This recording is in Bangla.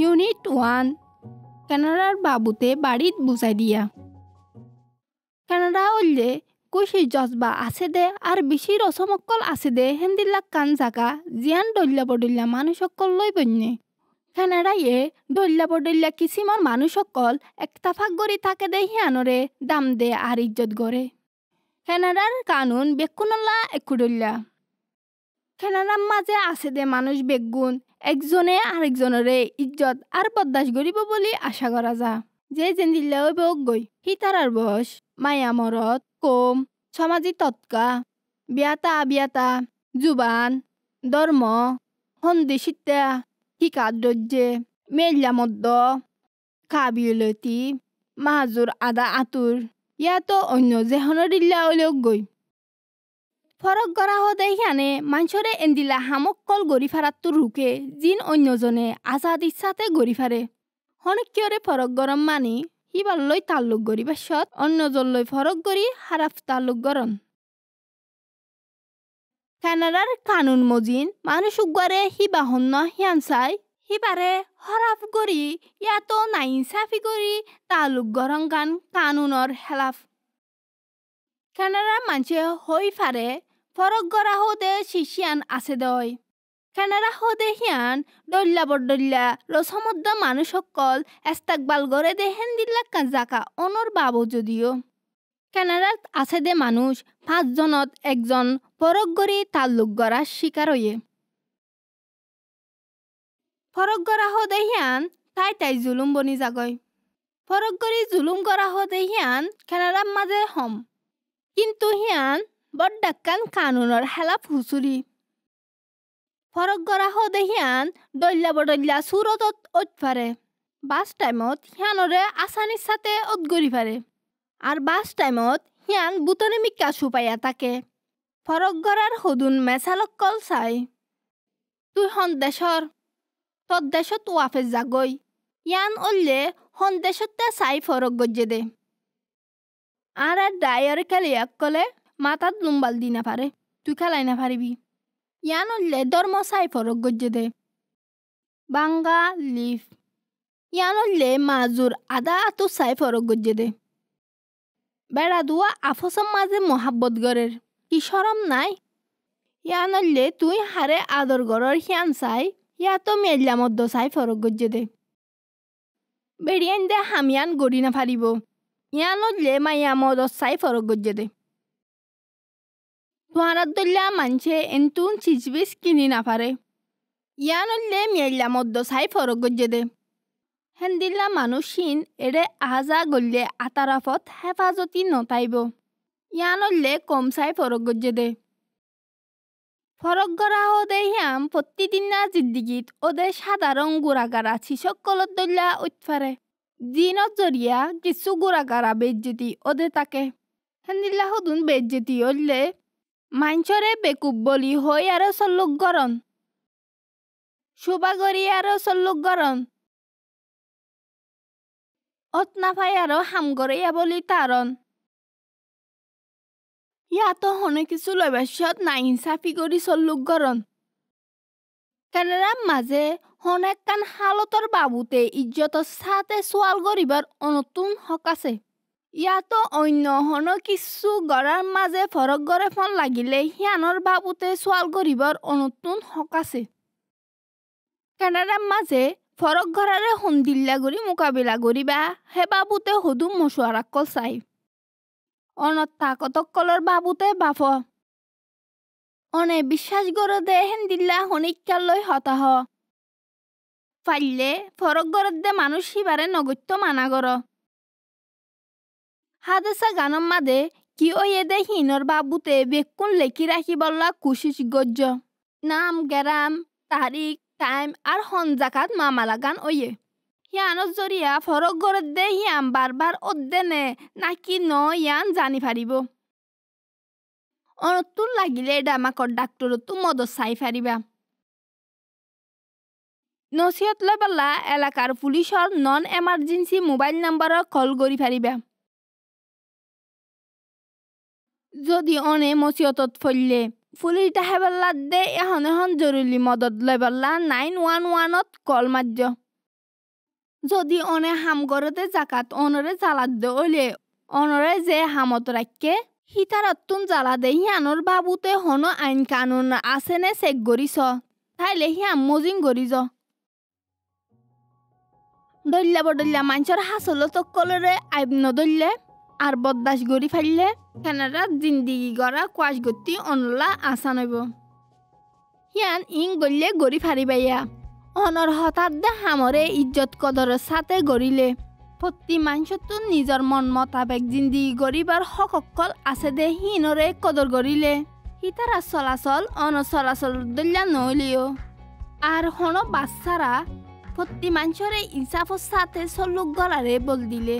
ইউনিট ওয়ান কানাডার বাবুতে বাড়িত বুঝাই দিয়া কানাডা হল্যে কুশি জজবা আছে দে আর বেশি রসমকল আছে দে হেন্দিল্লা কান জাকা জিয়ান ডল্লা বডল্লা মানুষকল লই বন্যে কানাডাইয়ে দল্যা বদল্যা কিসিমর মানুষসকল একতাফাক গড়ি থাকে দে হিয়ানরে দাম দে আর ইজ্জত গড়ে কানাডার কানুন বেকুনল্লা একুডল্লা খেলার মাঝে আছে দে মানুষ বেগুন একজনে আরেকজনরে ইজ্জত আর বদাস গরিব বলি আশা করা যা যে যেন দিল্লা হইব গই সি তারার বস মায়া মরত কম সমাজি তৎকা বিয়াতা বিয়াতা জুবান ধর্ম সন্ধি সীতা শিকা দর্যে মেল্লা মদ্য কাবিলতি মাহাজুর আদা আতুর ইয়াতো অন্য যেহনৰ দিল্লা অলিয়ক গৈ ফরক গড়া হদে হিয়ানে মাঞ্চরে এন্দিলা হামক্কল গড়ি ফারাত্তুর রুকে জিন অন্যজনে আজাদ ইচ্ছাতে গড়ি ফারে হনকিয়রে ফরক গরম মানি হিবাল্লই তাল্লুক গড়ি বাসত অন্যজনলৈ ফরক গড়ি হারাফ তাল্লুক গরম কানাডার কানুন মজিন মানুষ উগারে হিবা হন্য হিয়ানসাই হিবারে হরাফ গৰি ইয়াতো নাইনসাফি কৰি তালুক গৰম গান কানুনৰ হেলাফ কানাডার মানুহে হই ফারে ফরক গড়া হতে শিশিয়ান আছে দয় কেনারা হতে হিয়ান ডল্লা বড্ডল্লা রসমদ্দা মানুষ সকল এস্তাকবাল গড়ে দেহেন দিল্লা কাজাকা অনর বাব যদিও কেনারাত আছে দে মানুষ পাঁচজনত একজন ফরক গড়ি তাল্লুক গড়ার শিকার হইয়ে ফরক গড়া হতে হিয়ান তাই তাই জুলুম বনি জাগয় ফরক গড়ি জুলুম গড়া হতে হিয়ান কেনারার মাঝে হম কিন্তু হিয়ান বড্ডাক্কান কানুনৰ হেলাপ হুঁচৰি ফৰকগৰা সদে হিয়ান দল্যা বদল্যা সুরত অত পাৰে বাছ টাইমত সিয়ানৰে আচানিৰ চাতে অতগৰি পাৰে আৰু বাছ টাইমত সিয়ান বুতনে মিকা সুপাইয়া থাকে গড়ার সদুন মেচালক কল চাই তুই সন্দেশৰ দেশত ওয়াফে জাগৈ ইয়ান অল্লে সন্দেশতে চাই ফৰক গজ্জে দে আর আর ডায়ের কালিয়াক কলে মাথাত লুম্বাল দি না পারে তুই খেলাই না পারিবি ইয়া নলে ধর্ম চাই ফরক গজ্জে দে বাঙ্গা লিফ ইয়া নলে মাজুর আদা আতু চাই ফরক গজ্জে দে বেড়া দুয়া আফসম মাঝে মহাব্বত গড়ের কি সরম নাই ইয়া নলে তুই হারে আদর গড়র হিয়ান চাই ইয়া তো মেল্লা মদ্দ চাই ফরক গজ্জে দে বেড়িয়ান দে হামিয়ান গড়ি না পারিব ইয়া নলে মাইয়া মদ চাই ফরক গজ্জে দে তুহারাদ্দল্লা মানছে এন্তুন চিজবিস কিনি না পারে ইয়ানল্লে মিয়াল্লা মদ্দ সাই ফরক দে হেন্দিল্লা মানুষহীন এড়ে আহাজা গল্লে আতারাফত হেফাজতি নতাইব ইয়ানল্লে কম সাই ফরক দে ফরক গড়া ওদে হিয়াম প্রতিদিনা জিদ্দিগিত ওদে সাধারণ শিশক কলত দল্লা উৎফারে দিনত জরিয়া কিছু গুড়াগারা বেজ্জেতি ওদে তাকে হেন্দিল্লা হদুন বেজ্জেতি হল্লে মাঞ্চৰে বেকুব বলি হৈ আৰু চল্লুক গৰণ চুবাগৰি আৰু চল্লুক গৰণ অতনাফাই আৰু হামগৰীয়া বুলি তাৰণ ইয়াতো শুনে কিছু লৈবাচত নাই চাফি কৰি চল্লুক গৰণ কেনেৰাম মাজে শুনেকান শালতৰ বাবুতে ইজ্জতৰ চাতে চোৱাল কৰিবৰ অনতুন হক আছে ইয়াতো অন্য অন্যহনো কিছু গড়াৰ মাজে ফৰক গড়ে ফোন লাগিলে সিয়ানৰ বাবুতে চোৱাল গঢ়িবৰ অনুতোন হক আছে কেনাৰাৰ মাজে ফৰক গড়াৰে সন্দিল্লা কৰি মোকাবিলা কৰিবা হে বাবুতে সদু মচুৱাৰাক কল চাই অনত্তা কলৰ বাবুতে বাফ অনে বিশ্বাস গড় দে হেন দিল্লা শনিকালৈ হতাহ পাইলে ফৰক গড়ত দে মানুহ সিবাৰে নগত্য মানা কৰ حادثه غانم মাদে কি ও এদে হিনর বাবুতে বেকুন লেখি রাখি বললা কুশিস গজ্জ নাম গেরাম তারিখ টাইম আর হনজাকাত মামালা গান ওয়ে হিয়ানত জরিয়া ফরক গড়ত দে হিয়াম বারবার অদ্দেনে নাকি ন ইয়ান জানি ফারিব অনতুন লাগিলে ডামাকর ডাক্তর তো মদ চাই ফারিবা নসিহত লবলা এলাকার পুলিশর নন এমার্জেন্সি মোবাইল নাম্বারক কল কৰি ফারিবা যদি অনে মসিয়তত ফললে ফুলি তাহেবার লাদ্দে এখন এখন জরুরি মদত লইবাল্লা নাইন ওয়ান ওয়ানত কল মার্য যদি অনে হাম হামগরতে জাকাত অনরে জ্বালাত দে ওলে অনরে যে হামত রাখকে হিতারত্তুম জ্বালা দে হিয়ানোর বাবুতে হন আইন কানুন আছে নে চেক গরিছ তাইলে হিয়াম মজিং গরিজ দল্যা বদল্যা মাঞ্চর হাসল তকলরে আইব নদল্যে আর বদাস গড়ি ফাইলে কেনারা জিন্দিগি গড়া কুয়াশ গতি অনলা আশা নইব হিয়ান ইং গলিলে গড়ি ফারিবাইয়া অনর হঠাৎ হামরে ইজ্জত কদর সাথে গড়িলে প্রতি মাংসটো নিজৰ মন মতাবেগ জিন্দিগি গড়িবার সককল আছে দে হিনরে কদর গড়িলে সীতারা চলাচল অন চলাচল দলিয়া নলিও আর হন বাচ্চারা প্রতি মাংসরে ইনসাফ সাথে চলুক গলারে বল দিলে